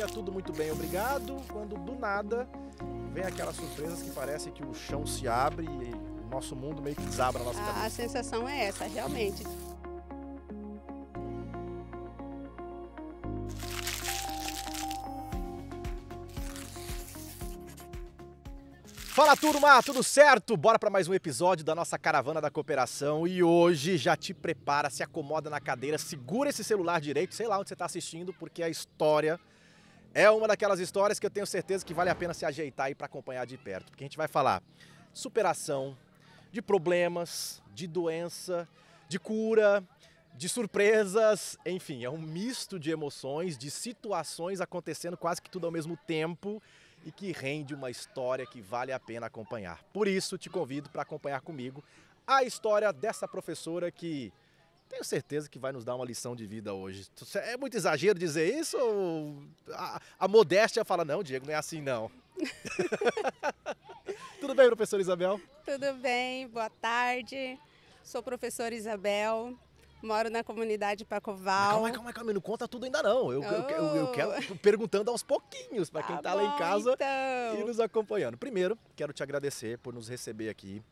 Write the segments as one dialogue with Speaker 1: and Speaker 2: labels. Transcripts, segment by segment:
Speaker 1: ia é tudo muito bem, obrigado, quando do nada vem aquelas surpresas que parece que o chão se abre e o nosso mundo meio que desabra a nossa a, A
Speaker 2: sensação é essa, realmente.
Speaker 1: Fala turma, tudo certo? Bora para mais um episódio da nossa Caravana da Cooperação e hoje já te prepara, se acomoda na cadeira, segura esse celular direito, sei lá onde você está assistindo, porque a história é uma daquelas histórias que eu tenho certeza que vale a pena se ajeitar aí para acompanhar de perto, porque a gente vai falar superação, de problemas, de doença, de cura, de surpresas, enfim, é um misto de emoções, de situações acontecendo quase que tudo ao mesmo tempo e que rende uma história que vale a pena acompanhar. Por isso, te convido para acompanhar comigo a história dessa professora que tenho certeza que vai nos dar uma lição de vida hoje. É muito exagero dizer isso? Ou a, a modéstia fala, não, Diego, não é assim não. Tudo bem, professora Isabel?
Speaker 2: Tudo bem, boa tarde. Sou professora Isabel, moro na comunidade Pacoval. Calma,
Speaker 1: calma, calma, não conta tudo ainda não. Eu, oh. eu, eu, eu oh. quero perguntando aos pouquinhos para quem está tá lá em casa então. e nos acompanhando. Primeiro, quero te agradecer por nos receber aqui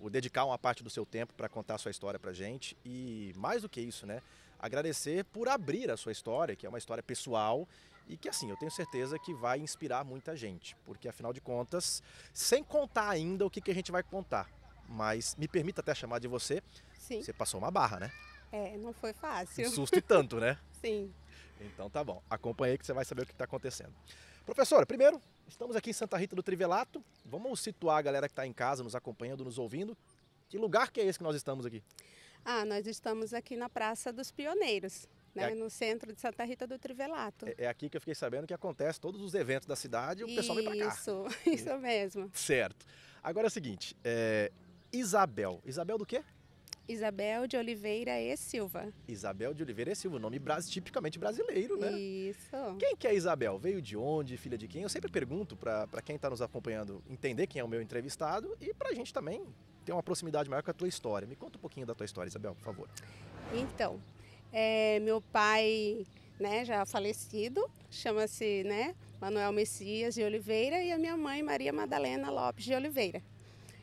Speaker 1: o dedicar uma parte do seu tempo para contar a sua história para gente e mais do que isso, né? Agradecer por abrir a sua história, que é uma história pessoal e que assim eu tenho certeza que vai inspirar muita gente, porque afinal de contas, sem contar ainda o que, que a gente vai contar, mas me permita até chamar de você. Sim. Você passou uma barra, né?
Speaker 2: É, não foi fácil. Um susto tanto, né? Sim.
Speaker 1: Então tá bom. Acompanhe que você vai saber o que está acontecendo. Professora, primeiro, estamos aqui em Santa Rita do Trivelato. Vamos situar a galera que está em casa, nos acompanhando, nos ouvindo. Que lugar que é esse que nós estamos aqui?
Speaker 2: Ah, nós estamos aqui na Praça dos Pioneiros, né, é no centro de Santa Rita do Trivelato.
Speaker 1: É, é, aqui que eu fiquei sabendo que acontece todos os eventos da cidade e o isso, pessoal vem para cá. Isso,
Speaker 2: isso mesmo.
Speaker 1: Certo. Agora é o seguinte, é, Isabel. Isabel do quê?
Speaker 2: Isabel de Oliveira e Silva.
Speaker 1: Isabel de Oliveira e Silva, nome tipicamente brasileiro, né?
Speaker 2: Isso.
Speaker 1: Quem que é Isabel? Veio de onde? Filha de quem? Eu sempre pergunto para quem está nos acompanhando entender quem é o meu entrevistado e para a gente também ter uma proximidade maior com a tua história. Me conta um pouquinho da tua história, Isabel, por favor.
Speaker 2: Então, é, meu pai, né, já falecido, chama-se, né, Manuel Messias de Oliveira e a minha mãe Maria Madalena Lopes de Oliveira.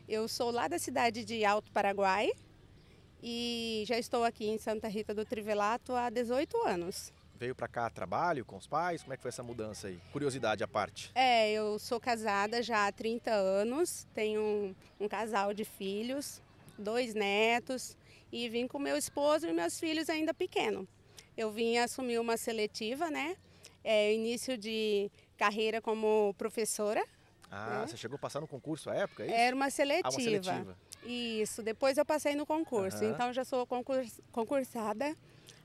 Speaker 2: Eu sou lá da cidade de Alto Paraguai, e já estou aqui em Santa Rita do Trivelato há 18 anos.
Speaker 1: Veio para cá trabalho com os pais? Como é que foi essa mudança aí? Curiosidade à parte.
Speaker 2: É, eu sou casada já há 30 anos, tenho um, um casal de filhos, dois netos e vim com meu esposo e meus filhos ainda pequeno. Eu vim assumir uma seletiva, né? É, início de carreira como professora.
Speaker 1: Ah, né? você chegou a passar no concurso à época? É Era uma seletiva. Ah, uma seletiva.
Speaker 2: Isso, depois eu passei no concurso. Uhum. Então já sou concurs, concursada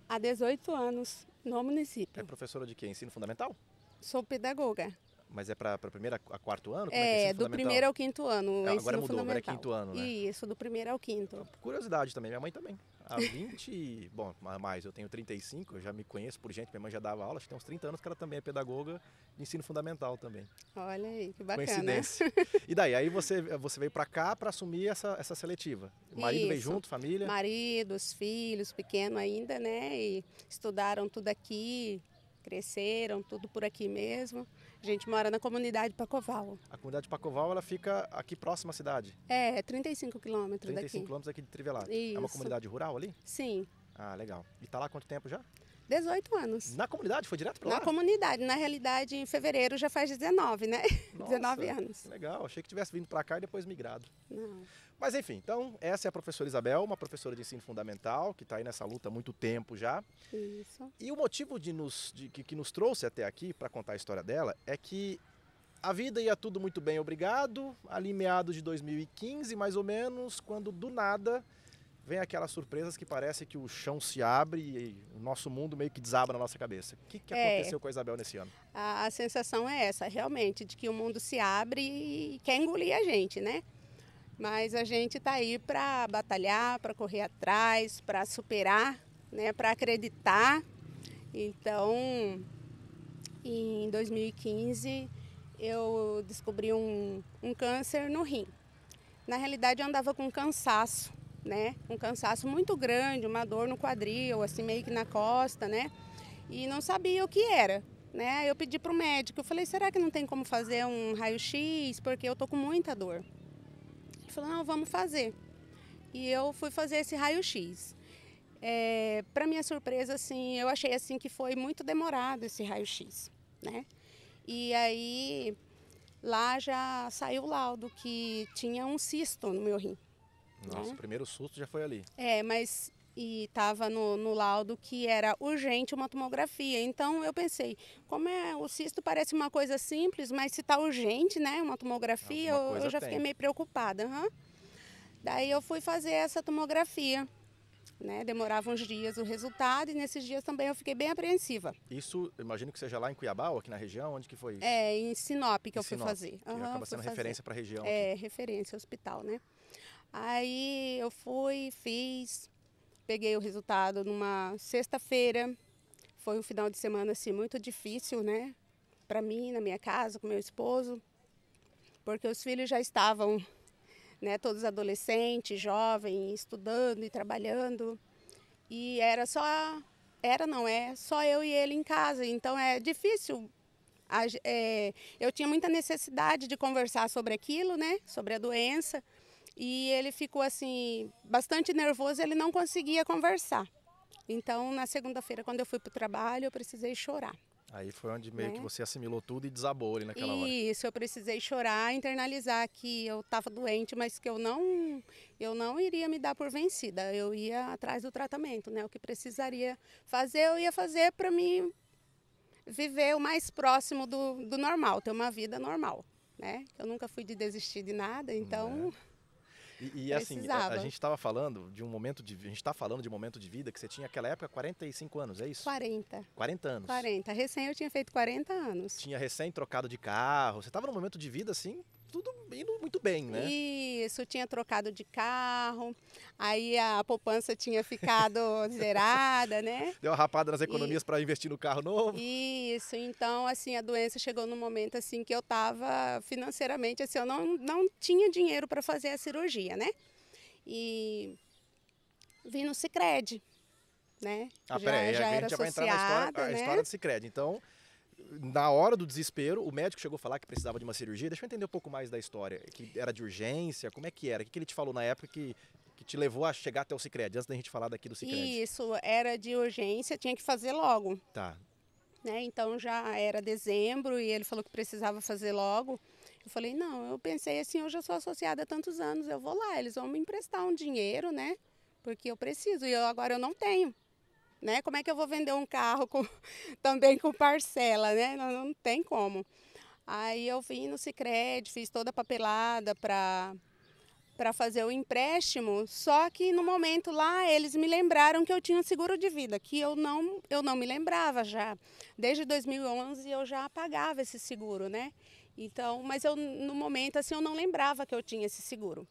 Speaker 2: há 18 anos no município.
Speaker 1: É professora de quê? Ensino fundamental?
Speaker 2: Sou pedagoga.
Speaker 1: Mas é para primeiro a quarto ano? Como é, é, é do primeiro ao
Speaker 2: quinto ano. Ah, agora mudou, agora é quinto ano, né? Isso, do primeiro ao quinto.
Speaker 1: Curiosidade também, minha mãe também há 20. bom, mais, eu tenho 35, eu já me conheço por gente, minha mãe já dava aula, acho que tem uns 30 anos que ela também é pedagoga de ensino fundamental também.
Speaker 2: Olha aí, que bacana. Coincidência.
Speaker 1: E daí, aí você, você veio para cá para assumir essa, essa seletiva. O marido Isso. veio junto, família?
Speaker 2: Marido, os filhos, pequeno ainda, né? E estudaram tudo aqui, cresceram, tudo por aqui mesmo. A gente mora na comunidade Pacoval.
Speaker 1: A comunidade Pacoval ela fica aqui próxima à cidade?
Speaker 2: É, 35 é quilômetros daqui. 35
Speaker 1: quilômetros aqui de Trivelato. Isso. É uma comunidade rural ali? Sim. Ah, legal. E está lá há quanto tempo já? 18 anos. Na comunidade? Foi direto para lá? Na
Speaker 2: comunidade. Na realidade, em fevereiro já faz 19, né? Nossa, 19 anos.
Speaker 1: Legal. Achei que tivesse vindo para cá e depois migrado. Não. Mas enfim, então essa é a professora Isabel, uma professora de ensino fundamental que está aí nessa luta há muito tempo já. Isso. E o motivo de nos, de, que, que nos trouxe até aqui para contar a história dela é que a vida ia tudo muito bem, obrigado. Ali meados de 2015, mais ou menos, quando do nada vem aquelas surpresas que parece que o chão se abre e o nosso mundo meio que desaba na nossa cabeça. O que, que é, aconteceu com a Isabel nesse ano?
Speaker 2: A, a sensação é essa, realmente, de que o mundo se abre e quer engolir a gente, né? Mas a gente está aí para batalhar, para correr atrás, para superar, né, para acreditar. Então, em 2015, eu descobri um, um câncer no rim. Na realidade, eu andava com cansaço, né? Um cansaço muito grande, uma dor no quadril, assim meio que na costa, né? E não sabia o que era, né? Eu pedi para o médico, eu falei, será que não tem como fazer um raio-x? Porque eu tô com muita dor falou: não, vamos fazer. E eu fui fazer esse raio-x. É, para minha surpresa, assim, eu achei assim que foi muito demorado esse raio-x, né? E aí lá já saiu o laudo que tinha um cisto no meu rim. Nossa, né? o
Speaker 1: primeiro susto já foi ali.
Speaker 2: É, mas e estava no, no, laudo que era urgente uma tomografia. Então eu pensei, como é o cisto parece uma coisa simples, mas se está urgente, né, uma tomografia, eu, eu, já tem. fiquei meio preocupada. Uhum. Daí eu fui fazer essa tomografia. Né, demorava uns dias o resultado e nesses dias também eu fiquei bem apreensiva.
Speaker 1: Isso, imagino que seja lá em Cuiabá ou aqui na região, onde que foi É, em Sinop que em eu fui Sinop, fazer. Que uhum, acaba sendo referência para a região. É,
Speaker 2: aqui. referência, hospital, né? Aí eu fui, fiz, Peguei o resultado numa sexta-feira. Foi um final de semana assim muito difícil, né? Para mim, na minha casa, com meu esposo, porque os filhos já estavam, né, todos adolescentes, jovens, estudando e trabalhando. E era só era não é, só eu e ele em casa, então é difícil é, eu tinha muita necessidade de conversar sobre aquilo, né? Sobre a doença e ele ficou assim bastante nervoso, ele não conseguia conversar. Então, na segunda-feira, quando eu fui para o trabalho, eu precisei chorar.
Speaker 1: Aí foi onde meio né? que você assimilou tudo e desabou ali naquela Isso, hora.
Speaker 2: Isso, eu precisei chorar, internalizar que eu estava doente, mas que eu não, eu não iria me dar por vencida. Eu ia atrás do tratamento, né? O que precisaria fazer, eu ia fazer para me viver o mais próximo do, do normal, ter uma vida normal, né? Eu nunca fui de desistir de nada, então... É.
Speaker 1: E, assim, a, a, gente estava falando de um momento de a gente está falando de um momento de vida que você tinha aquela época 45 anos, é isso?
Speaker 2: 40. 40 anos. 40. Recém eu tinha feito 40 anos.
Speaker 1: Tinha recém trocado de carro. Você estava num momento de vida assim tudo indo muito bem, né?
Speaker 2: Isso, tinha trocado de carro, aí a poupança tinha ficado zerada, né?
Speaker 1: Deu uma rapada nas economias para investir no carro novo.
Speaker 2: Isso, então assim, a doença chegou no momento assim que eu estava financeiramente assim, eu não, não tinha dinheiro para fazer a cirurgia, né? E vim no Sicredi, né? Ah, já, peraí, já a gente já vai entrar na história, né? a história
Speaker 1: do Sicredi. Então, na hora do desespero, o médico chegou a falar que precisava de uma cirurgia. Deixa eu entender um pouco mais da história. Que era de urgência? Como é que era? O que, que ele te falou na época que, que te levou a chegar até o Cicred? Antes da gente falar daqui do Cicred.
Speaker 2: Isso, era de urgência, tinha que fazer logo. Tá. Né? Então já era dezembro e ele falou que precisava fazer logo. Eu falei, não, eu pensei assim, eu já sou associada há tantos anos, eu vou lá, eles vão me emprestar um dinheiro, né? Porque eu preciso e eu, agora eu não tenho né? Como é que eu vou vender um carro com, também com parcela, né? Não, não tem como. Aí eu vim no Sicredi, fiz toda a papelada para para fazer o empréstimo, só que no momento lá eles me lembraram que eu tinha um seguro de vida, que eu não eu não me lembrava já. Desde 2011 eu já pagava esse seguro, né? Então, mas eu no momento assim eu não lembrava que eu tinha esse seguro.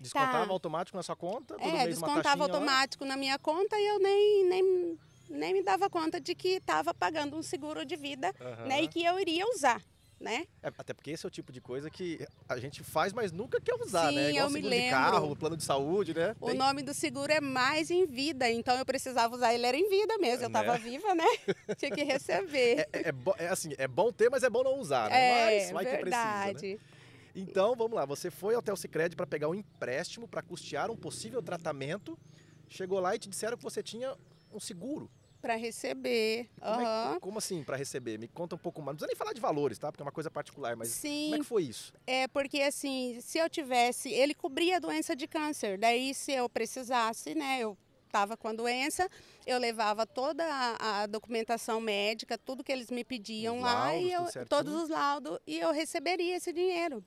Speaker 1: Descontava tá. automático na sua conta? é, descontava automático
Speaker 2: lá. na minha conta e eu nem, nem, nem me dava conta de que estava pagando um seguro de vida uhum. né, e que eu iria usar. Né?
Speaker 1: É, até porque esse é o tipo de coisa que a gente faz, mas nunca quer usar, né? Sim, né? Igual eu seguro me lembro. de carro, plano de saúde, né? O Tem... nome
Speaker 2: do seguro é Mais em Vida, então eu precisava usar ele era em vida mesmo, eu estava é, né? viva, né? Tinha que receber.
Speaker 1: É, é, é, é, assim, é bom ter, mas é bom não usar, né? É, mas vai verdade. que precisa, né? Então, vamos lá, você foi até o Sicredi para pegar um empréstimo para custear um possível tratamento. Chegou lá e te disseram que você tinha um seguro.
Speaker 2: Para receber. Como, uhum. é,
Speaker 1: como assim para receber? Me conta um pouco mais. Não precisa nem falar de valores, tá? Porque é uma coisa particular, mas Sim, como é que foi isso?
Speaker 2: É, porque assim, se eu tivesse. Ele cobria a doença de câncer. Daí, se eu precisasse, né? Eu estava com a doença, eu levava toda a, a, documentação médica, tudo que eles me pediam os lá, laudos, e eu, todos os laudos, e eu receberia esse dinheiro.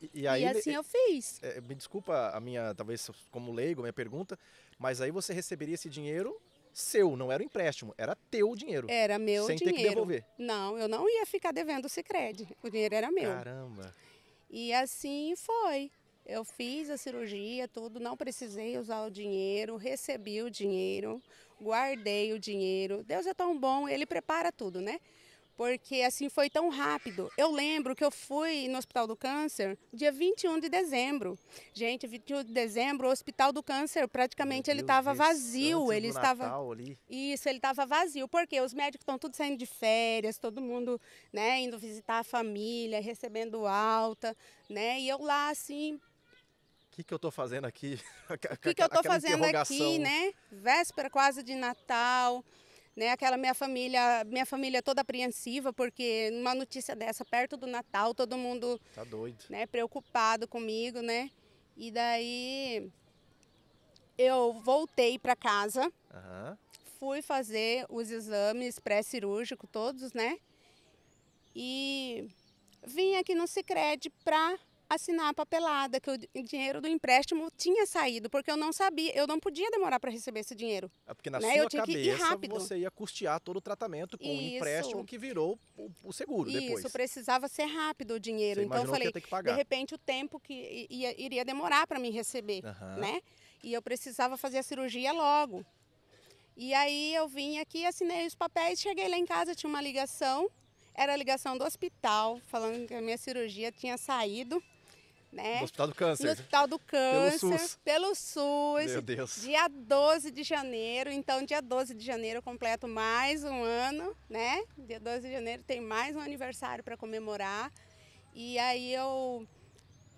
Speaker 1: E, e, aí, e assim é eu fiz. É, me desculpa a minha, talvez como leigo, minha pergunta, mas aí você receberia esse dinheiro seu, não era um empréstimo, era teu dinheiro. Era meu sem dinheiro. Sem ter que devolver.
Speaker 2: Não, eu não ia ficar devendo o Cicred, o dinheiro era meu.
Speaker 1: Caramba.
Speaker 2: E assim foi. Eu fiz a cirurgia, tudo, não precisei usar o dinheiro, recebi o dinheiro, guardei o dinheiro. Deus é tão bom, ele prepara tudo, né? porque assim foi tão rápido. Eu lembro que eu fui no Hospital do Câncer dia 21 de dezembro. Gente, 21 de dezembro, o Hospital do Câncer praticamente ele estava vazio, ele estava ali. Isso, ele estava vazio, porque os médicos estão tudo saindo de férias, todo mundo, né, indo visitar a família, recebendo alta, né? E eu lá assim,
Speaker 1: o que, que eu estou fazendo aqui? O que, que eu estou fazendo aqui, né?
Speaker 2: Véspera quase de Natal né? Aquela minha família, minha família é toda apreensiva porque uma notícia dessa perto do Natal, todo mundo tá doido, né? Preocupado comigo, né? E daí eu voltei para casa,
Speaker 1: uhum.
Speaker 2: fui fazer os exames pré-cirúrgico todos, né? E vim aqui no Sicredi para assinar a papelada, que o dinheiro do empréstimo tinha saído, porque eu não sabia, eu não podia demorar para receber esse dinheiro. É porque na né? sua eu tinha cabeça que ir rápido. você
Speaker 1: ia custear todo o tratamento com o empréstimo que virou o, o seguro Isso, depois. Isso,
Speaker 2: precisava ser rápido o dinheiro. Você então eu falei, de repente o tempo que ia, iria demorar para me receber, uhum. né? E eu precisava fazer a cirurgia logo. E aí eu vim aqui, assinei os papéis, cheguei lá em casa, tinha uma ligação, era a ligação do hospital, falando que a minha cirurgia tinha saído né? No Hospital do Câncer. No Hospital do Câncer, pelo SUS. Pelo SUS Meu Deus. Dia 12 de janeiro. Então, dia 12 de janeiro eu completo mais um ano, né? Dia 12 de janeiro tem mais um aniversário para comemorar. E aí eu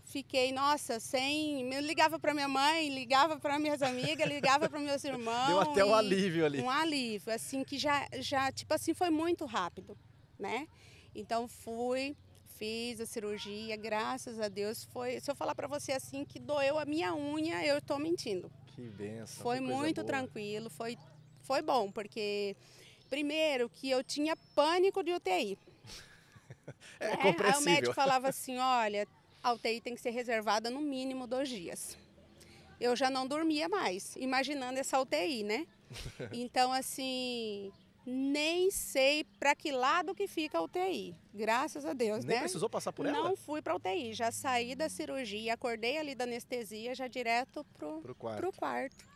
Speaker 2: fiquei, nossa, sem. Eu ligava para minha mãe, ligava para minhas amigas, ligava para meus irmãos. Deu até um alívio ali. Um alívio, assim, que já, já, tipo assim, foi muito rápido, né? Então fui, fiz a cirurgia, graças a Deus foi. Se eu falar para você assim que doeu a minha unha, eu estou mentindo.
Speaker 1: Que benção. Foi que muito boa.
Speaker 2: tranquilo, foi foi bom, porque primeiro que eu tinha pânico de UTI. é, né? Aí o médico falava assim: "Olha, a UTI tem que ser reservada no mínimo dois dias". Eu já não dormia mais, imaginando essa UTI, né? Então assim, nem sei para que lado que fica a UTI. Graças a Deus, nem né? precisou passar por ela? Não fui para UTI, já saí da cirurgia, acordei ali da anestesia, já direto pro, pro quarto. Pro quarto.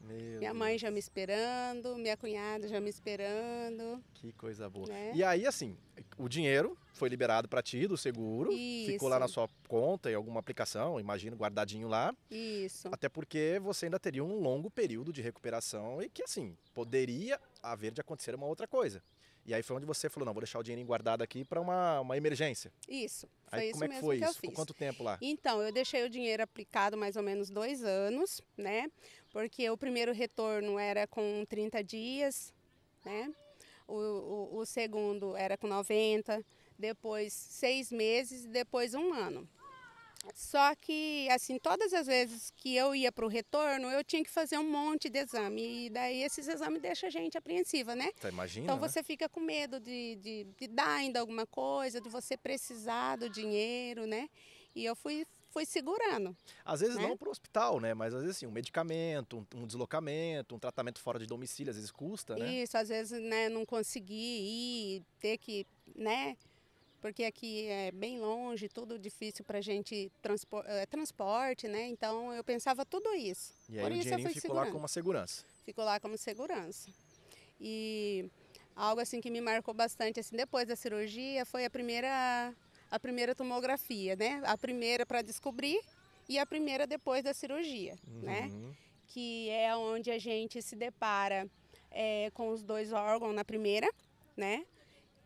Speaker 1: Meu minha mãe
Speaker 2: já me esperando, minha cunhada já me esperando.
Speaker 1: Que coisa boa. Né? E aí, assim, o dinheiro foi liberado para ti do seguro, Isso. ficou lá na sua conta em alguma aplicação, imagino, guardadinho lá. Isso. Até porque você ainda teria um longo período de recuperação e que, assim, poderia haver de acontecer uma outra coisa. E aí foi onde você falou, não, vou deixar o dinheiro guardado aqui para uma, uma emergência.
Speaker 2: Isso, foi aí, isso como é que foi que isso? Ficou quanto tempo lá? Então, eu deixei o dinheiro aplicado mais ou menos dois anos, né? Porque o primeiro retorno era com 30 dias, né? O, o, o segundo era com 90, depois seis meses e depois um ano. Só que, assim, todas as vezes que eu ia para o retorno, eu tinha que fazer um monte de exame. E daí esses exames deixam a gente apreensiva, né? Tá, imagina, então né? você fica com medo de, de, de, dar ainda alguma coisa, de você precisar do dinheiro, né? E eu fui, fui segurando.
Speaker 1: Às vezes né? não para o hospital, né? Mas às vezes, assim, um medicamento, um, um, deslocamento, um tratamento fora de domicílio, às vezes custa, né? Isso,
Speaker 2: às vezes, né, não conseguir ir, ter que, né? porque aqui é bem longe, tudo difícil para a gente transpor, é, eh, transporte, né? Então eu pensava tudo isso. E aí Por o isso dinheirinho ficou segurando. lá como segurança. Ficou lá como segurança. E algo assim que me marcou bastante assim depois da cirurgia foi a primeira a primeira tomografia, né? A primeira para descobrir e a primeira depois da cirurgia, né? uhum. né? Que é onde a gente se depara é, com os dois órgãos na primeira, né?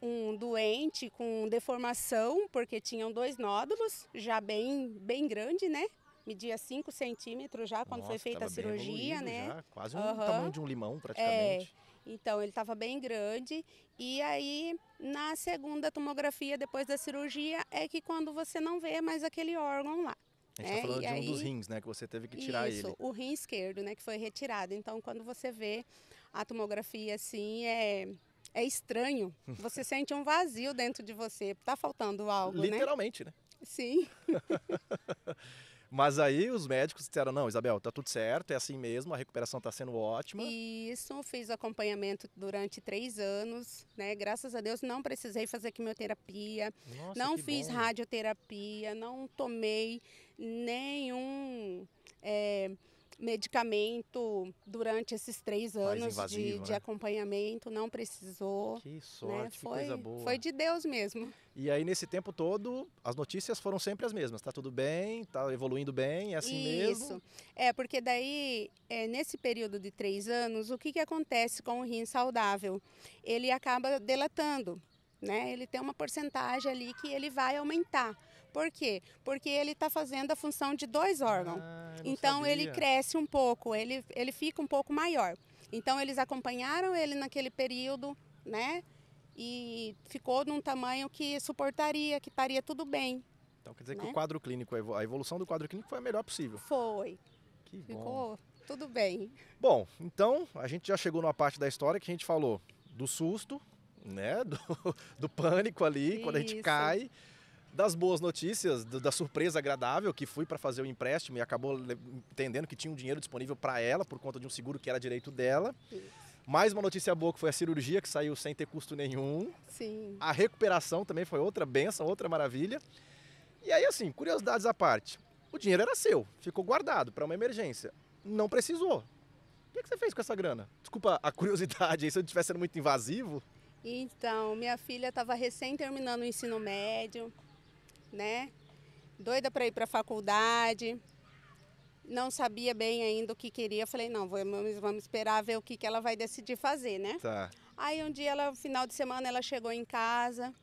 Speaker 2: um doente com deformação, porque tinham dois nódulos, já bem, bem grande, né? Media 5 centímetros já quando Nossa, foi feita a cirurgia, né? Já, quase o um tamanho de um
Speaker 1: limão, praticamente.
Speaker 2: É, então, ele estava bem grande. E aí, na segunda tomografia, depois da cirurgia, é que quando você não vê mais aquele órgão lá. A gente está é, né? falando de um aí, dos rins,
Speaker 1: né? Que você teve que tirar isso, ele. Isso, o
Speaker 2: rim esquerdo, né? Que foi retirado. Então, quando você vê a tomografia assim, é é estranho. Você sente um vazio dentro de você. Tá faltando algo, né? Literalmente, né? né? Sim.
Speaker 1: Mas aí os médicos disseram: não, Isabel, tá tudo certo, é assim mesmo, a recuperação está sendo ótima.
Speaker 2: Isso, fiz acompanhamento durante três anos, né? Graças a Deus não precisei fazer quimioterapia, Nossa, não fiz bom. radioterapia, não tomei nenhum. É, medicamento durante esses três anos invasivo, de, né? de, acompanhamento, não precisou. Que sorte, né? foi, que coisa boa. Foi de Deus mesmo.
Speaker 1: E aí, nesse tempo todo, as notícias foram sempre as mesmas. Tá tudo bem, tá evoluindo bem, é assim Isso. mesmo.
Speaker 2: É, porque daí, é, nesse período de três anos, o que, que acontece com o rim saudável? Ele acaba delatando, né? Ele tem uma porcentagem ali que ele vai aumentar. Por quê? Porque ele está fazendo a função de dois órgãos. Ah, então sabia. ele cresce um pouco, ele, ele fica um pouco maior. Então eles acompanharam ele naquele período, né? E ficou num tamanho que suportaria, que estaria tudo bem.
Speaker 1: Então quer dizer né? que o né? quadro clínico, a evolução do quadro clínico foi a melhor possível. Foi. Que ficou
Speaker 2: bom. tudo bem.
Speaker 1: Bom, então a gente já chegou numa parte da história que a gente falou do susto, né? Do, do pânico ali, Isso. quando a gente cai das boas notícias, do, da surpresa agradável, que fui para fazer o empréstimo e acabou entendendo que tinha um dinheiro disponível para ela por conta de um seguro que era direito dela. Mais uma notícia boa que foi a cirurgia, que saiu sem ter custo nenhum.
Speaker 2: Sim. A
Speaker 1: recuperação também foi outra benção, outra maravilha. E aí, assim, curiosidades à parte. O dinheiro era seu, ficou guardado para uma emergência. Não precisou. O que, é que você fez com essa grana? Desculpa a curiosidade aí, se eu estivesse sendo muito invasivo.
Speaker 2: Então, minha filha estava recém terminando o ensino médio, né? Doida para ir para a faculdade. Não sabia bem ainda o que queria. Falei, não, vamos, vamos esperar ver o que, que ela vai decidir fazer, né? Tá. Aí um dia, ela, final de semana, ela chegou em casa.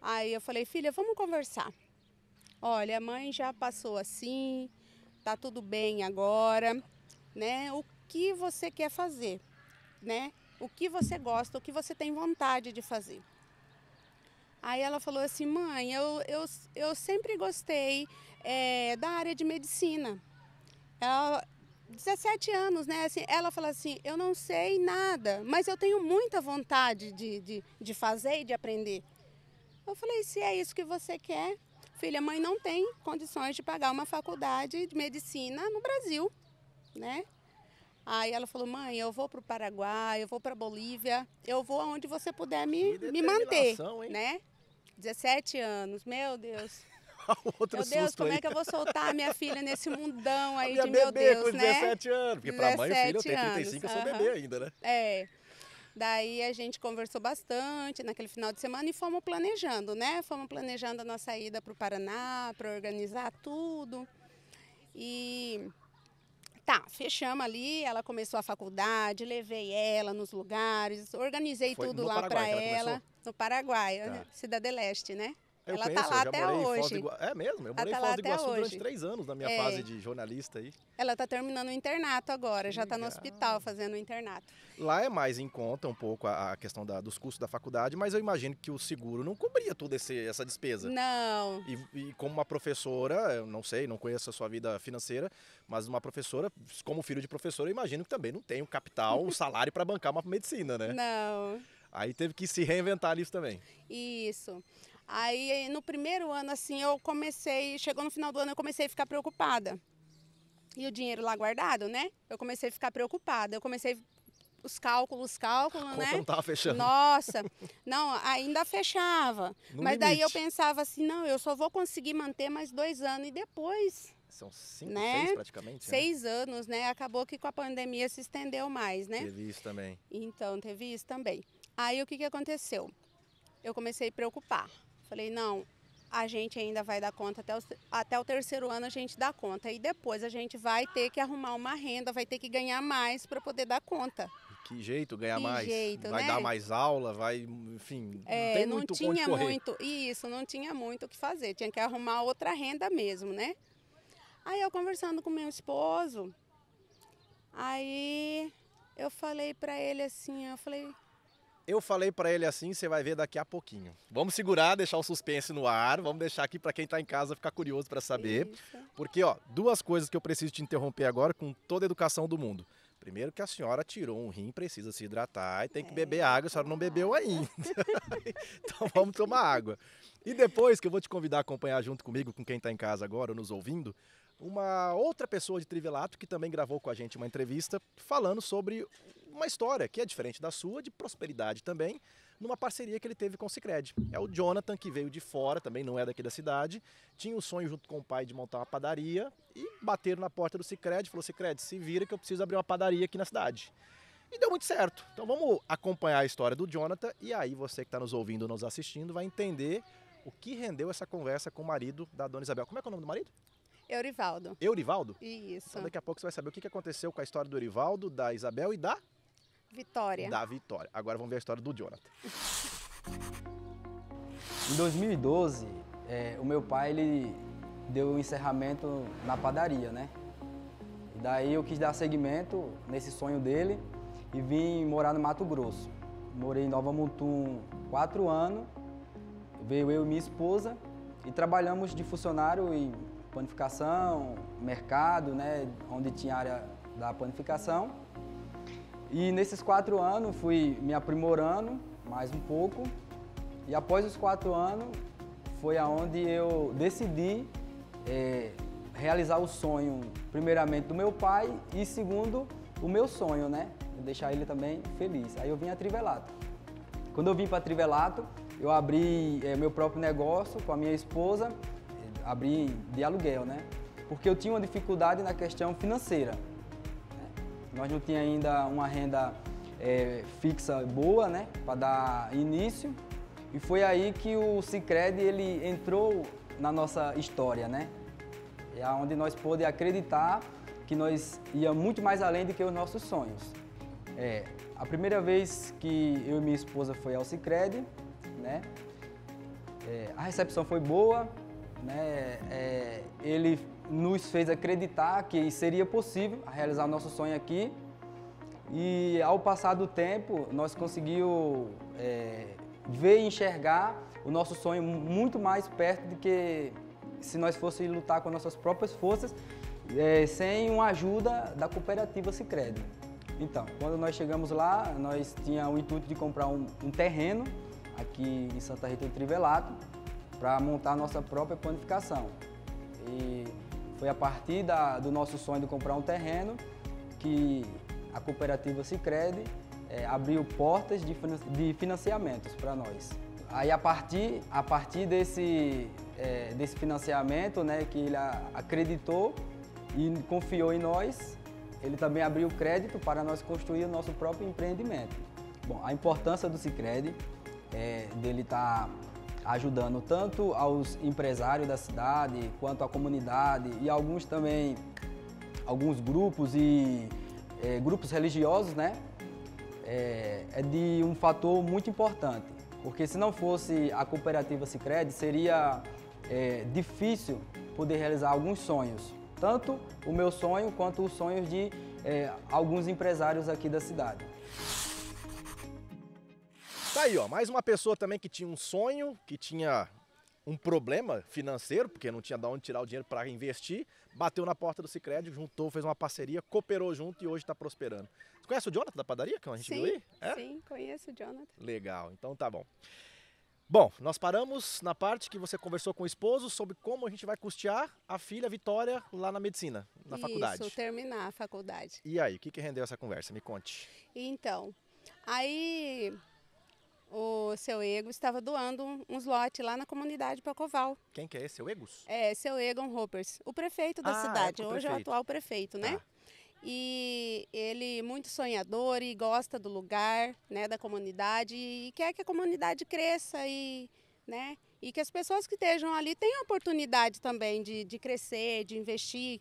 Speaker 2: Aí eu falei, filha, vamos conversar. Olha, a mãe já passou assim, tá tudo bem agora, né? O que você quer fazer, né? O que você gosta, o que você tem vontade de fazer. Aí ela falou assim, mãe, eu, eu, eu sempre gostei é, da área de medicina. Ela, 17 anos, né? Assim, ela fala assim, eu não sei nada, mas eu tenho muita vontade de, de, de fazer e de aprender. Eu falei, se é isso que você quer, filha, mãe não tem condições de pagar uma faculdade de medicina no Brasil, né? Aí ela falou, mãe, eu vou para o Paraguai, eu vou para Bolívia, eu vou aonde você puder me, me manter, hein? né? 17 anos, meu Deus.
Speaker 1: Outro meu Deus, como é aí. é que eu
Speaker 2: vou soltar a minha filha nesse mundão aí de meu Deus, com né? 17
Speaker 1: anos, porque para mãe e filho eu tenho 35,
Speaker 2: anos, eu sou bebê ainda, né? É. Daí a gente conversou bastante naquele final de semana e fomos planejando, né? Fomos planejando a nossa ida para o Paraná, para organizar tudo. E Tá, fechamos ali, ela começou a faculdade, levei ela nos lugares, organizei Foi tudo lá para ela, no Paraguai, tá. Cidade Leste, né? Eu ela tá conheço, tá lá eu até hoje. Igua...
Speaker 1: É mesmo, eu morei tá em Foz do Iguaçu durante três anos na minha é. fase de jornalista aí.
Speaker 2: Ela está terminando o internato agora, que já está no hospital fazendo o internato.
Speaker 1: Lá é mais em conta um pouco a, a questão da, dos custos da faculdade, mas eu imagino que o seguro não cobria toda essa despesa.
Speaker 2: Não.
Speaker 1: E, e, como uma professora, eu não sei, não conheço a sua vida financeira, mas uma professora, como filho de professora, eu imagino que também não tem o capital, o salário para bancar uma medicina, né?
Speaker 2: Não.
Speaker 1: Aí teve que se reinventar nisso também.
Speaker 2: Isso. Aí no primeiro ano, assim, eu comecei, chegou no final do ano, eu comecei a ficar preocupada. E o dinheiro lá guardado, né? Eu comecei a ficar preocupada. Eu comecei os cálculos, os cálculos, a né? não tava fechando. Nossa, não, ainda fechava. No mas limite. daí eu pensava assim, não, eu só vou conseguir manter mais dois anos e depois.
Speaker 1: São cinco, né? seis praticamente. Né? Seis né?
Speaker 2: anos, né? Acabou que com a pandemia se estendeu mais, né? Teve isso também. Então, teve isso também. Aí o que, que aconteceu? Eu comecei a preocupar. Falei, não, a gente ainda vai dar conta, até o, até o terceiro ano a gente dá conta. E depois a gente vai ter que arrumar uma renda, vai ter que ganhar mais para poder dar conta.
Speaker 1: Que jeito ganhar que mais? Jeito, vai né? dar mais aula, vai, enfim, é, não tem não muito tinha muito,
Speaker 2: isso, não tinha muito o que fazer, tinha que arrumar outra renda mesmo, né? Aí eu conversando com meu esposo, aí eu falei para ele assim, eu falei,
Speaker 1: eu falei para ele assim, você vai ver daqui a pouquinho. Vamos segurar, deixar o suspense no ar, vamos deixar aqui para quem está em casa ficar curioso para saber. Isso. Porque, ó, duas coisas que eu preciso te interromper agora com toda a educação do mundo. Primeiro que a senhora tirou um rim, precisa se hidratar e tem que é, beber água, a senhora não bebeu ainda. então vamos tomar água. E depois que eu vou te convidar a acompanhar junto comigo, com quem está em casa agora nos ouvindo, uma outra pessoa de Trivelato que também gravou com a gente uma entrevista falando sobre uma história que é diferente da sua, de prosperidade também, numa parceria que ele teve com o Cicred. É o Jonathan, que veio de fora, também não é daqui da cidade, tinha o um sonho junto com o pai de montar uma padaria e bateram na porta do Cicred e falou: Cicred, se vira que eu preciso abrir uma padaria aqui na cidade. E deu muito certo. Então vamos acompanhar a história do Jonathan e aí você que está nos ouvindo, nos assistindo, vai entender o que rendeu essa conversa com o marido da dona Isabel. Como é, é o nome do marido?
Speaker 2: Eurivaldo. Eurivaldo? Isso. Então daqui a
Speaker 1: pouco você vai saber o que aconteceu com a história do Eurivaldo, da Isabel e
Speaker 3: da...
Speaker 2: Vitória. Da
Speaker 3: Vitória. Agora vamos ver a história do Jonathan. em 2012, é, o meu pai ele deu o um encerramento na padaria, né? E daí eu quis dar seguimento nesse sonho dele e vim morar no Mato Grosso. Morei em Nova Mutum quatro anos, veio eu e minha esposa e trabalhamos de funcionário em panificação, mercado, né, onde tinha área da panificação. E nesses quatro anos fui me aprimorando mais um pouco. E após os quatro anos foi aonde eu decidi é, realizar o sonho, primeiramente do meu pai e segundo o meu sonho, né? Deixar ele também feliz. Aí eu vim a Trivelato. Quando eu vim para Trivelato, eu abri é, meu próprio negócio com a minha esposa abrir de aluguel, né? Porque eu tinha uma dificuldade na questão financeira. Né? Nós não tinha ainda uma renda é, fixa boa, né? Para dar início. E foi aí que o Cicred ele entrou na nossa história, né? É onde nós pôde acreditar que nós ia muito mais além do que os nossos sonhos. É, a primeira vez que eu e minha esposa foi ao Cicred, né? É, a recepção foi boa, né? É, ele nos fez acreditar que seria possível realizar nosso sonho aqui. E ao passar do tempo, nós conseguimos é, ver e enxergar o nosso sonho muito mais perto do que se nós fossemos lutar com nossas próprias forças, é, sem uma ajuda da cooperativa Sicredi. Então, quando nós chegamos lá, nós tinha o intuito de comprar um, um terreno aqui em Santa Rita do Trivelato para montar nossa própria planificação. E foi a partir da, do nosso sonho de comprar um terreno que a cooperativa Sicredi é, abriu portas de, de financiamentos para nós. Aí a partir, a partir desse, é, desse financiamento né, que ele acreditou e confiou em nós, ele também abriu crédito para nós construir o nosso próprio empreendimento. Bom, a importância do Sicredi é, dele estar tá ajudando tanto aos empresários da cidade quanto à comunidade e alguns também alguns grupos e é, grupos religiosos, né? É, é, de um fator muito importante, porque se não fosse a cooperativa Sicredi seria é, difícil poder realizar alguns sonhos, tanto o meu sonho quanto os sonhos de é, alguns empresários aqui da cidade. Tá aí, ó, mais uma pessoa também que tinha um
Speaker 1: sonho, que tinha um problema financeiro, porque não tinha de onde tirar o dinheiro para investir, bateu na porta do Sicredi, juntou, fez uma parceria, cooperou junto e hoje está prosperando. Você conhece o Jonathan da padaria que a gente sim, viu aí? É?
Speaker 2: Sim, conheço o Jonathan.
Speaker 1: Legal, então tá bom. Bom, nós paramos na parte que você conversou com o esposo sobre como a gente vai custear a filha Vitória lá na medicina, na Isso, faculdade. Isso,
Speaker 2: terminar a faculdade.
Speaker 1: E aí, o que, que rendeu essa conversa? Me conte.
Speaker 2: Então, aí o seu Ego estava doando uns lotes lá na comunidade para Coval.
Speaker 1: Quem que é esse? Seu Egos?
Speaker 2: É, seu Egon Ropers, o prefeito da ah, é cidade, é hoje é o atual prefeito, né? Ah. E ele muito sonhador e gosta do lugar, né, da comunidade e quer que a comunidade cresça e, né, e que as pessoas que estejam ali tenham a oportunidade também de, de crescer, de investir,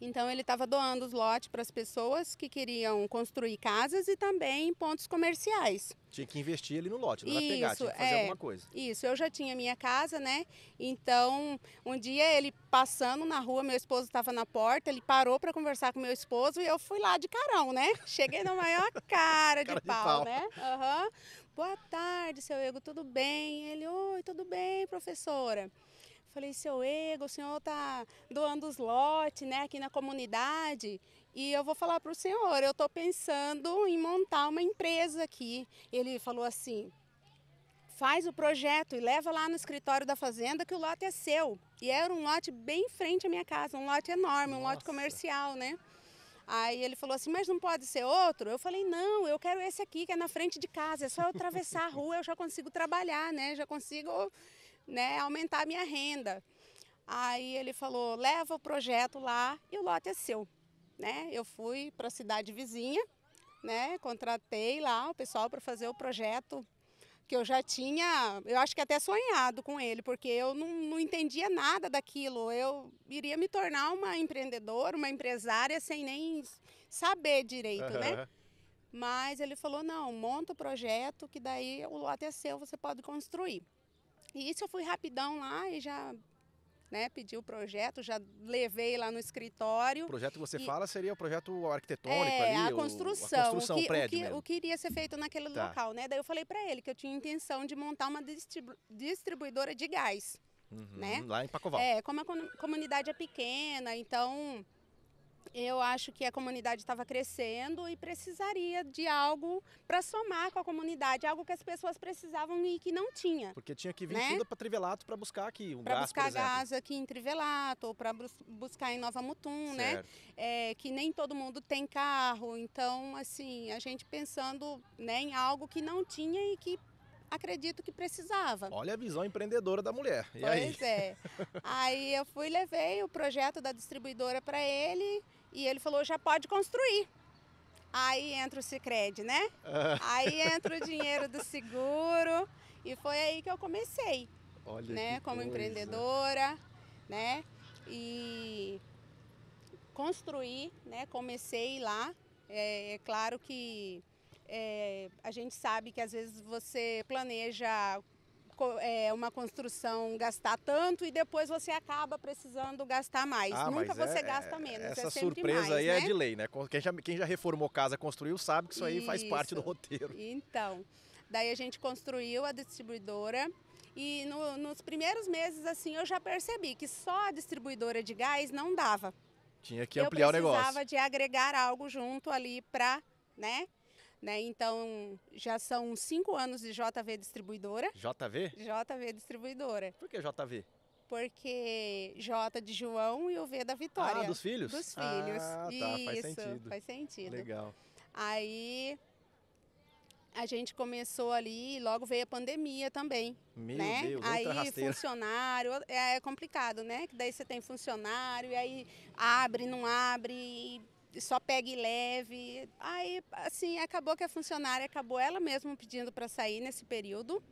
Speaker 2: então ele estava doando os lotes para as pessoas que queriam construir casas e também pontos comerciais.
Speaker 1: Tinha que investir ali no lote, não isso, era pegar, tinha que fazer é, alguma coisa.
Speaker 2: Isso, eu já tinha minha casa, né? Então, um dia ele passando na rua, meu esposo estava na porta, ele parou para conversar com meu esposo e eu fui lá de carão, né? Cheguei na maior cara, de, pau, pau, né? Uhum. Boa tarde, seu Ego, tudo bem? Ele, oi, tudo bem, professora? Falei, seu Ego, o senhor está doando os lotes né, aqui na comunidade. E eu vou falar para o senhor, eu estou pensando em montar uma empresa aqui. Ele falou assim, faz o projeto e leva lá no escritório da fazenda que o lote é seu. E era um lote bem em frente à minha casa, um lote enorme, Nossa. um lote comercial, né? Aí ele falou assim, mas não pode ser outro? Eu falei, não, eu quero esse aqui que é na frente de casa, é só eu atravessar a rua, eu já consigo trabalhar, né? Já consigo né, aumentar a minha renda. Aí ele falou: leva o projeto lá e o lote é seu. Né? Eu fui para a cidade vizinha, né? contratei lá o pessoal para fazer o projeto que eu já tinha, eu acho que até sonhado com ele, porque eu não, não entendia nada daquilo. Eu iria me tornar uma empreendedora, uma empresária sem nem saber direito, uhum. né? Mas ele falou: não, monta o projeto, que daí o lote é seu, você pode construir. E isso eu fui rapidão lá e já né, pedi o projeto, já levei lá no escritório. O projeto que você e, fala
Speaker 1: seria o projeto arquitetônico é, ali? A construção, o, a construção, o que, prédio o, que, o que
Speaker 2: iria ser feito naquele tá. local, né? Daí eu falei para ele que eu tinha intenção de montar uma distribu distribuidora de gás.
Speaker 1: Uhum, né? Lá em Pacoval. É,
Speaker 2: como a comunidade é pequena, então eu acho que a comunidade estava crescendo e precisaria de algo para somar com a comunidade, algo que as pessoas precisavam e que não tinha.
Speaker 1: Porque tinha que vir né? tudo para Trivelato para buscar aqui um pra gás, buscar gás
Speaker 2: aqui em Trivelato ou para buscar em Nova Mutum, né? certo. né? É, que nem todo mundo tem carro, então assim a gente pensando né, em algo que não tinha e que acredito que precisava.
Speaker 1: Olha a visão empreendedora da mulher. E pois aí?
Speaker 2: é. Aí eu fui levei o projeto da distribuidora para ele. E ele falou, já pode construir. Aí entra o Cicred, né? Ah. aí entra o dinheiro do seguro. E foi aí que eu comecei.
Speaker 1: Olha né? Como coisa. empreendedora,
Speaker 2: né? E construí, né? Comecei lá. É, é claro que é, a gente sabe que às vezes você planeja é, uma construção gastar tanto e depois você acaba precisando gastar mais. Ah, Nunca você é, gasta é, menos. Essa é surpresa mais, aí é né? é de
Speaker 1: lei, né? Quem já, quem já reformou casa, construiu, sabe que isso aí isso. faz parte do roteiro.
Speaker 2: Então, daí a gente construiu a distribuidora. E no, nos primeiros meses, assim, eu já percebi que só a distribuidora de gás não dava.
Speaker 1: Tinha que ampliar o negócio. Eu precisava
Speaker 2: de agregar algo junto ali para né, né? Então, já são cinco anos de JV Distribuidora. JV? JV Distribuidora. Por que JV? Porque J de João e o V da Vitória. Ah, dos filhos? Dos filhos. Ah, tá, faz Isso, sentido. faz sentido. Legal. Aí a gente começou ali, logo veio a pandemia também.
Speaker 1: Meu né? Deus, aí rasteira.
Speaker 2: funcionário, é, é complicado, né? Que daí você tem funcionário, e aí abre, não abre, e só pegue leve. Aí, assim, acabou que a funcionária acabou ela mesma pedindo para sair nesse período,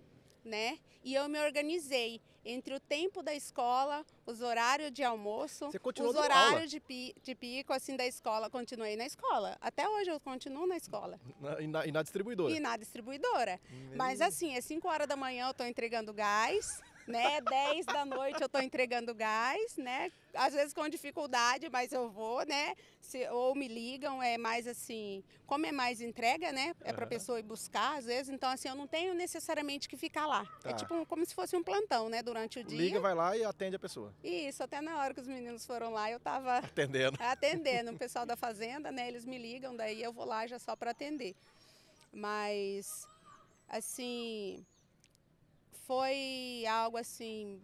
Speaker 2: né? E eu me organizei entre o tempo da escola, os horários de almoço, os horários de, pi, de, pico, assim, da escola. Continuei na escola. Até hoje eu continuo na escola.
Speaker 1: Na, e, na, e, na, distribuidora? E na
Speaker 2: distribuidora. Hum. Mas, assim, é 5 horas da manhã eu estou entregando gás né? 10 da noite eu estou entregando gás, né? Às vezes com dificuldade, mas eu vou, né? Se, ou me ligam, é mais assim, como é mais entrega, né? É para a pessoa ir buscar, às vezes, então assim, eu não tenho necessariamente que ficar lá. É tá. É tipo como se fosse um plantão, né? Durante o dia. Liga, vai
Speaker 1: lá e atende a pessoa.
Speaker 2: Isso, até na hora que os meninos foram lá, eu estava atendendo. Atendendo o pessoal da fazenda, né? Eles me ligam, daí eu vou lá já só para atender. Mas assim, foi algo assim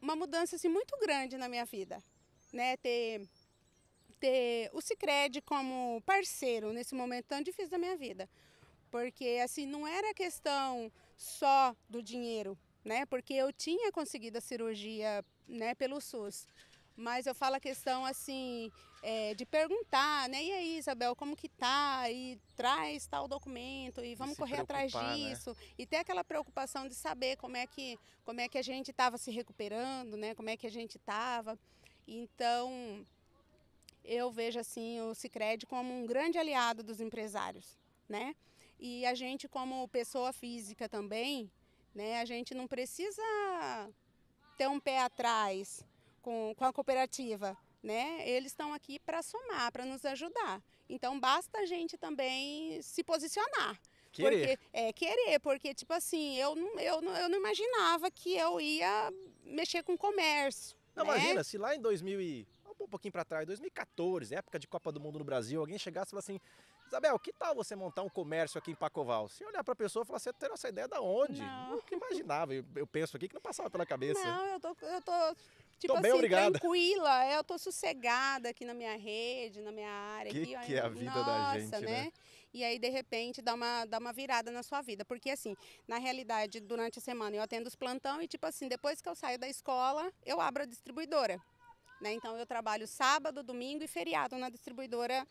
Speaker 2: uma mudança assim muito grande na minha vida, né? Ter ter o Sicredi como parceiro nesse momento tão difícil da minha vida. Porque assim, não era questão só do dinheiro, né? Porque eu tinha conseguido a cirurgia, né, pelo SUS mas eu falo a questão assim é, de perguntar, né? E aí, Isabel, como que tá? E traz tal documento e vamos e correr atrás né? disso né? e ter aquela preocupação de saber como é que como é que a gente estava se recuperando, né? Como é que a gente estava? Então eu vejo assim o Sicredi como um grande aliado dos empresários, né? E a gente como pessoa física também, né? A gente não precisa ter um pé atrás com, com a cooperativa. Né? Eles estão aqui para somar, para nos ajudar. Então basta a gente também se posicionar. Querer. Porque, é, querer, porque, tipo assim, eu não, eu, não, eu não imaginava que eu ia mexer com comércio.
Speaker 1: Não, né? imagina, se lá em 2000 e, um pouquinho para trás, 2014, época de Copa do Mundo no Brasil, alguém chegasse e falasse assim, Isabel, que tal você montar um comércio aqui em Pacoval? Se olhar para a pessoa e falar, assim, você assim, teve essa ideia da onde? Não. Nunca imaginava, eu, eu, penso aqui que não passava pela cabeça. Não,
Speaker 2: eu tô, eu tô Tipo assim, bem, tranquila, é, eu tô sossegada aqui na minha rede, na minha área. Que, aqui, que aí, é a vida nossa, da gente, né? né? E aí, de repente, dá uma, dá uma virada na sua vida. Porque, assim, na realidade, durante a semana eu atendo os plantão e, tipo assim, depois que eu saio da escola, eu abro a distribuidora. Né? Então, eu trabalho sábado, domingo e feriado na distribuidora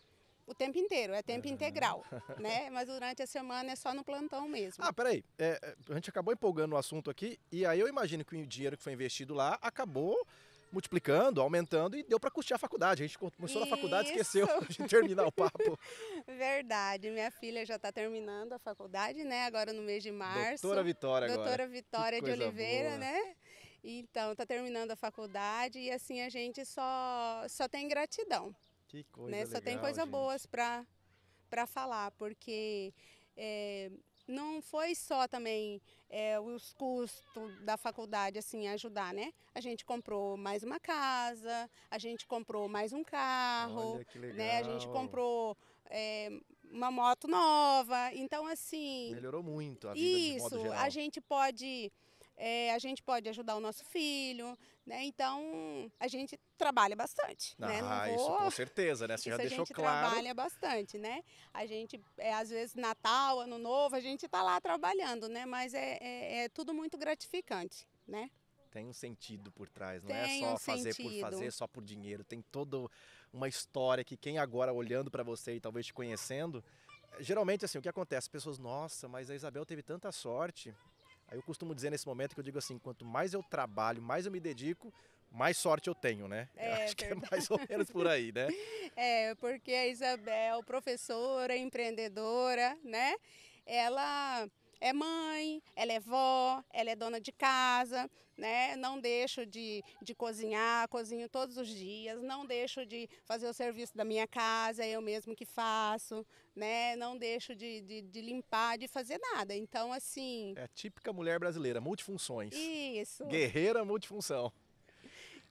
Speaker 2: o tempo inteiro, é tempo uhum. integral, né? Mas durante a semana é só no plantão mesmo. Ah,
Speaker 1: peraí, é, é, a gente acabou empolgando o assunto aqui e aí eu imagino que o dinheiro que foi investido lá acabou multiplicando, aumentando e deu para custear a faculdade. A gente começou Isso. na faculdade e esqueceu de terminar o papo.
Speaker 2: Verdade, minha filha já está terminando a faculdade, né? Agora no mês de março. Doutora Vitória agora. Doutora Vitória de Oliveira, boa. né? Então, está terminando a faculdade e assim a gente só, só tem gratidão.
Speaker 1: Que coisa né? Só tem coisas
Speaker 2: boas para falar, porque é, não foi só também é, os custos da faculdade assim ajudar, né? A gente comprou mais uma casa, a gente comprou mais um carro, Olha, que legal. né? A gente comprou é, uma moto nova, então assim
Speaker 1: melhorou muito a vida isso, de modo geral. a gente
Speaker 2: pode é, a gente pode ajudar o nosso filho, né? Então a gente trabalha bastante. Ah, né? Não ah, isso vou... com
Speaker 1: certeza, né? Você isso já deixou claro. A gente trabalha
Speaker 2: bastante, né? A gente, é, às vezes, Natal, Ano Novo, a gente está lá trabalhando, né? Mas é, é, é tudo muito gratificante, né?
Speaker 1: tem um sentido por trás, não é tem é só um fazer sentido. por fazer, só por dinheiro. Tem toda uma história que quem agora olhando para você e talvez te conhecendo, geralmente assim, o que acontece? pessoas, nossa, mas a Isabel teve tanta sorte. Aí eu costumo dizer nesse momento que eu digo assim, quanto mais eu trabalho, mais eu me dedico, mais sorte eu tenho, né? É, eu acho que é mais ou menos por aí, né?
Speaker 2: É, porque a Isabel, professora, empreendedora, né? Ela é mãe, ela é vó, ela é dona de casa, né? Não deixo de, de cozinhar, cozinho todos os dias, não deixo de fazer o serviço da minha casa, eu mesmo que faço, né? Não deixo de, de, de limpar, de fazer nada. Então, assim.
Speaker 1: É a típica mulher brasileira, multifunções.
Speaker 2: Isso.
Speaker 1: Guerreira multifunção.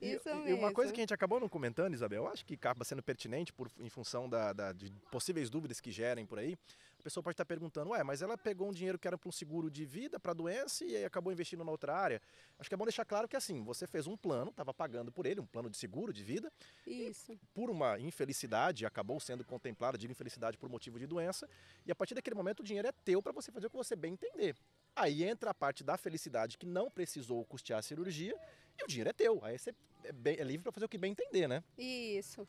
Speaker 1: E, e, uma coisa que a gente acabou não comentando, Isabel, eu acho que acaba sendo pertinente por, em função da, da, de possíveis dúvidas que gerem por aí, a pessoa pode estar perguntando, ué, mas ela pegou um dinheiro que era para um seguro de vida, para doença e acabou investindo na outra área. Acho que é bom deixar claro que assim, você fez um plano, estava pagando por ele, um plano de seguro de vida. Isso. por uma infelicidade, acabou sendo contemplada, digo infelicidade por motivo de doença, e a partir daquele momento o dinheiro é teu para você fazer o que você bem entender. Aí entra a parte da felicidade que não precisou custear a cirurgia e o dinheiro é teu. Aí você é, bem, é livre para fazer o que bem entender, né?
Speaker 2: Isso.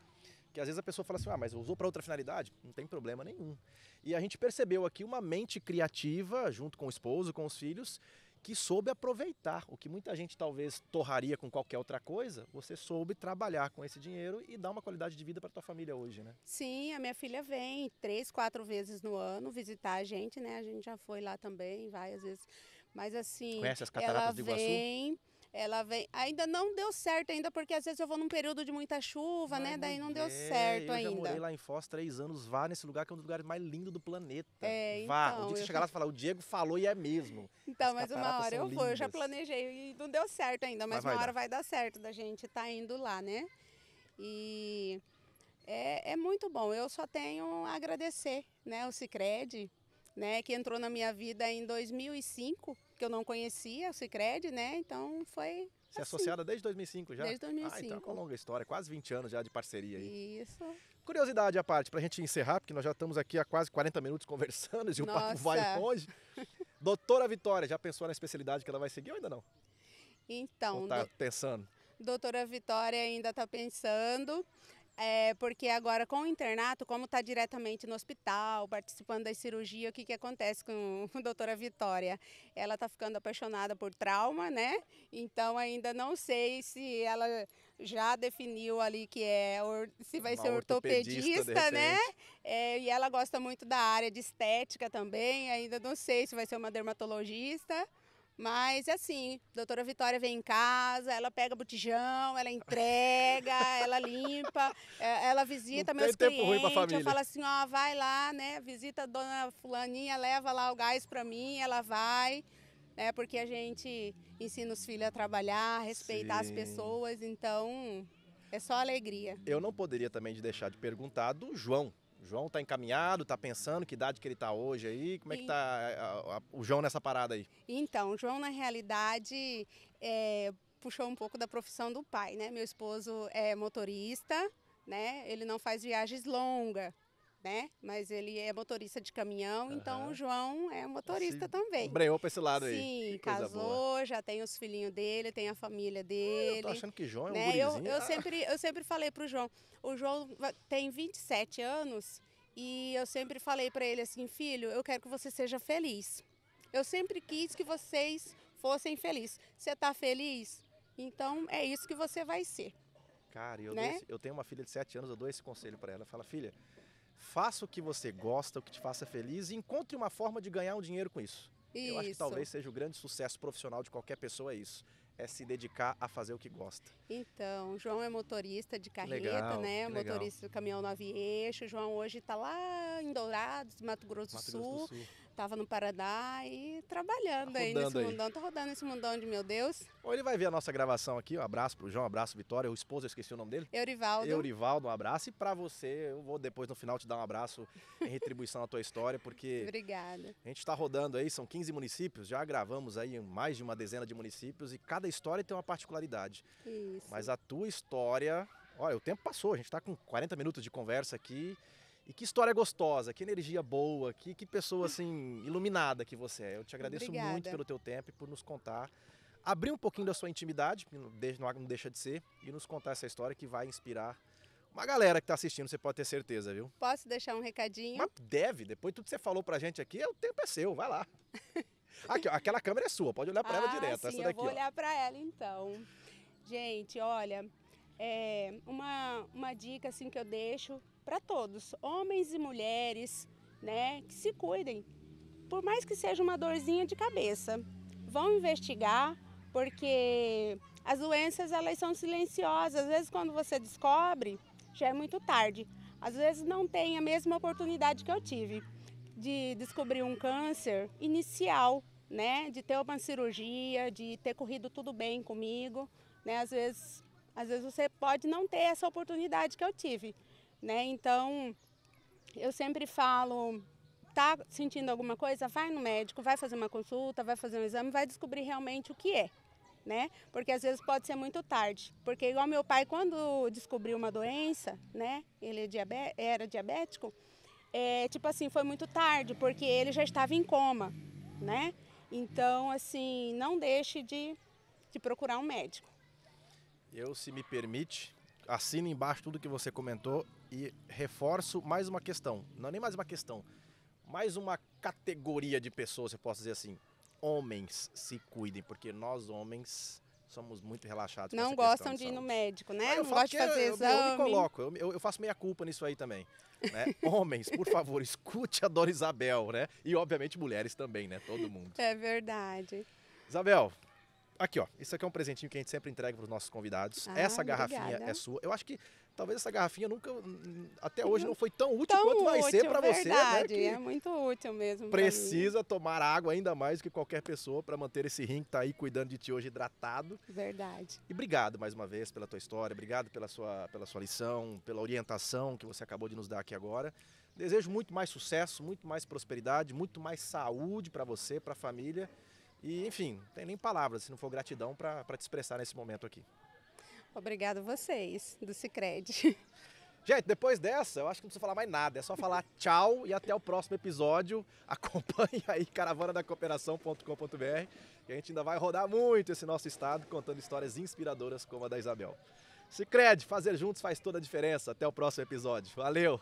Speaker 1: Que às vezes a pessoa fala assim, ah, mas usou para outra finalidade? Não tem problema nenhum. E a gente percebeu aqui uma mente criativa, junto com o esposo, com os filhos, que soube aproveitar. O que muita gente talvez torraria com qualquer outra coisa, você soube trabalhar com esse dinheiro e dar uma qualidade de vida para tua família hoje, né?
Speaker 2: Sim, a minha filha vem três, quatro vezes no ano visitar a gente, né? A gente já foi lá também, vai às vezes. Mas assim. Conhece as cataratas ela do Iguaçu? Vem ela vem. Ainda não deu certo ainda, porque às vezes eu vou num período de muita chuva, né, Mas né? Daí não é, deu certo eu ainda. Eu morei
Speaker 1: lá em Foz três anos. Vá nesse lugar que é um dos lugares mais lindos do planeta. É, Vá. Então, o dia que você chegar lá e falar, o Diego falou e é mesmo. Então, mas uma hora eu vou eu já
Speaker 2: planejei e não deu certo ainda, mas, mas uma hora vai dar certo da gente tá indo lá, né? E é, é muito bom. Eu só tenho a agradecer, né? O Cicred, né? Que entrou na minha vida em 2005 que eu não conhecia, o Cicred, né? Então foi.
Speaker 1: Você é assim. associada desde 2005 já? Desde 2005. Ah, então é uma longa história, quase 20 anos já de parceria aí. Isso. Curiosidade à parte, para a gente encerrar, porque nós já estamos aqui há quase 40 minutos conversando e o Nossa. papo vai longe. Doutora Vitória, já pensou na especialidade que ela vai seguir ou ainda não?
Speaker 2: Então. Ou tá do... pensando? Doutora Vitória ainda está pensando. É, porque agora com o internato, como está diretamente no hospital, participando da cirurgia, o que, que acontece com a doutora Vitória? Ela está ficando apaixonada por trauma, né? Então ainda não sei se ela já definiu ali que é se vai Uma ser ortopedista, ortopedista né? É, e ela gosta muito da área de estética também, ainda não sei se vai ser uma dermatologista. Mas é assim, doutora Vitória vem em casa, ela pega botijão, ela entrega, ela limpa, é, ela visita meus clientes, eu falo assim, ó, vai lá, né, visita a dona fulaninha, leva lá o gás para mim, ela vai, né, porque a gente ensina os filhos a trabalhar, a respeitar Sim. as pessoas, então é só alegria.
Speaker 1: Eu não poderia também de deixar de perguntar do João, João tá encaminhado, tá pensando que idade que ele tá hoje aí? Como é que tá a, a, o João nessa parada aí?
Speaker 2: Então, o João, na realidade, é, puxou um pouco da profissão do pai, né? Meu esposo é motorista, né? Ele não faz viagens longas né? Mas ele é motorista de caminhão, uhum. então o João é motorista Se também. Brenhou para esse lado Sim, aí. Sim, casou, boa. já tem os filhinhos dele, tem a família dele. Ah, eu tô achando que João é um né? Gurizinho. eu, eu, ah. sempre, eu sempre falei pro João, o João tem 27 anos e eu sempre falei para ele assim, filho, eu quero que você seja feliz. Eu sempre quis que vocês fossem felizes. Você tá feliz? Então é isso que você vai ser.
Speaker 1: Cara, eu, né? eu tenho uma filha de 7 anos, eu dou esse conselho para ela. Fala, filha, Faça o que você gosta, o que te faça feliz e encontre uma forma de ganhar um dinheiro com isso. isso. Eu acho que talvez seja o grande sucesso profissional de qualquer pessoa é isso é se dedicar a fazer o que gosta.
Speaker 2: Então, João é motorista de carreta, legal, né? Motorista legal. do caminhão nove eixo. João hoje está lá em Dourados, Mato Grosso, Mato Grosso do Sul. Tava no Paraná e trabalhando tá aí nesse aí. mundão. Tô tá rodando esse mundão de meu Deus.
Speaker 1: Bom, ele vai ver a nossa gravação aqui. Um abraço pro João, um abraço Vitória. O esposo, eu esqueci o nome dele. Eurivaldo. Eurivaldo, um abraço. E pra você, eu vou depois no final te dar um abraço em retribuição à tua história, porque...
Speaker 2: Obrigada.
Speaker 1: A gente tá rodando aí, são 15 municípios. Já gravamos aí mais de uma dezena de municípios e cada história tem uma particularidade. Isso. Mas a tua história... Olha, o tempo passou, a gente tá com 40 minutos de conversa aqui. E que história gostosa, que energia boa, que, que pessoa assim iluminada que você é. Eu te agradeço Obrigada. muito pelo teu tempo e por nos contar, abrir um pouquinho da sua intimidade, que não deixa de ser, e nos contar essa história que vai inspirar uma galera que está assistindo, você pode ter certeza, viu?
Speaker 2: Posso deixar um recadinho? Mas
Speaker 1: deve, depois tudo que você falou pra gente aqui, o tempo é seu, vai lá. aqui, ó, aquela câmera é sua, pode olhar para ah, ela direto. Sim, essa daqui, eu vou ó. olhar
Speaker 2: para ela então. Gente, olha, é uma, uma dica assim que eu deixo para todos, homens e mulheres, né, que se cuidem. Por mais que seja uma dorzinha de cabeça, vão investigar porque as doenças elas são silenciosas. Às vezes quando você descobre, já é muito tarde. Às vezes não tem a mesma oportunidade que eu tive de descobrir um câncer inicial, né, de ter uma cirurgia, de ter corrido tudo bem comigo, né? Às vezes às vezes você pode não ter essa oportunidade que eu tive, né? Então, eu sempre falo, tá sentindo alguma coisa, vai no médico, vai fazer uma consulta, vai fazer um exame, vai descobrir realmente o que é, né? Porque às vezes pode ser muito tarde. Porque igual meu pai, quando descobriu uma doença, né? Ele é era diabético, é, tipo assim, foi muito tarde, porque ele já estava em coma, né? Então, assim, não deixe de, de procurar um médico.
Speaker 1: Eu, se me permite, assino embaixo tudo que você comentou e reforço mais uma questão. Não é nem mais uma questão, mais uma categoria de pessoas, eu posso dizer assim. Homens se cuidem, porque nós homens somos muito relaxados. Não gostam questão, de ir no
Speaker 2: médico, né? Ah, não gostam de fazer eu, exame. Eu, me coloco,
Speaker 1: eu, eu faço meia culpa nisso aí também. Né? Homens, por favor, escute a Dora Isabel, né? E obviamente mulheres também, né? Todo mundo.
Speaker 2: É verdade.
Speaker 1: Isabel, Aqui, ó. Isso aqui é um presentinho que a gente sempre entrega para os nossos convidados. Ah, essa garrafinha obrigada. é sua. Eu acho que talvez essa garrafinha nunca, hum, até hoje, não foi tão útil tão quanto útil, vai ser para você. Né, verdade, né, é muito
Speaker 2: útil mesmo. Precisa
Speaker 1: tomar água ainda mais do que qualquer pessoa para manter esse rim que está aí cuidando de ti hoje hidratado.
Speaker 2: Verdade.
Speaker 1: E obrigado mais uma vez pela tua história, obrigado pela sua, pela sua lição, pela orientação que você acabou de nos dar aqui agora. Desejo muito mais sucesso, muito mais prosperidade, muito mais saúde para você, para a família. E, enfim, não tem nem palavras, se não for gratidão, para te expressar nesse momento aqui.
Speaker 2: Obrigado a vocês, do Cicred.
Speaker 1: Gente, depois dessa, eu acho que não precisa falar mais nada. É só falar tchau e até o próximo episódio. Acompanhe aí caravana-da-cooperação.com.br que a gente ainda vai rodar muito esse nosso estado contando histórias inspiradoras como a da Isabel. Cicred, fazer juntos faz toda a diferença. Até o próximo episódio. Valeu!